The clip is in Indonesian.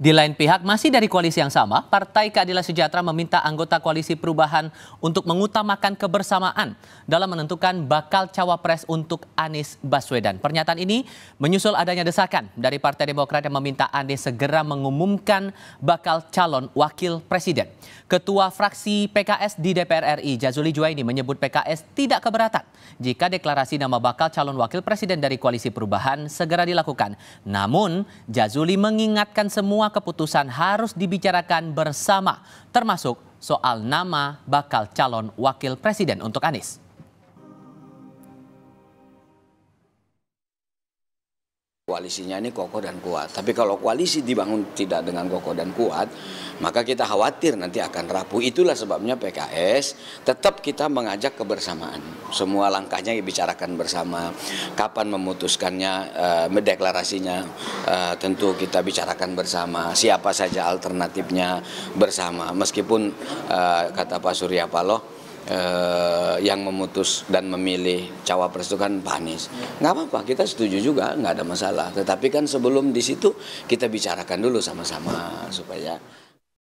Di lain pihak, masih dari koalisi yang sama, Partai Keadilan Sejahtera meminta anggota koalisi perubahan untuk mengutamakan kebersamaan dalam menentukan bakal cawapres untuk Anies Baswedan. Pernyataan ini menyusul adanya desakan dari Partai Demokrat yang meminta Anies segera mengumumkan bakal calon wakil presiden. Ketua fraksi PKS di DPR RI, Jazuli Juwaini menyebut PKS tidak keberatan jika deklarasi nama bakal calon wakil presiden dari koalisi perubahan segera dilakukan. Namun, Jazuli mengingatkan semua keputusan harus dibicarakan bersama, termasuk soal nama bakal calon wakil presiden untuk Anies. Koalisinya ini kokoh dan kuat. Tapi kalau koalisi dibangun tidak dengan kokoh dan kuat, maka kita khawatir nanti akan rapuh. Itulah sebabnya PKS tetap kita mengajak kebersamaan. Semua langkahnya dibicarakan bersama. Kapan memutuskannya, eh, mendeklarasinya eh, tentu kita bicarakan bersama. Siapa saja alternatifnya bersama. Meskipun eh, kata Pak Surya Paloh, eh, yang memutus dan memilih cawapres itu kan Pak Anies. Nggak apa-apa, kita setuju juga, nggak ada masalah. Tetapi kan sebelum di situ kita bicarakan dulu sama-sama supaya.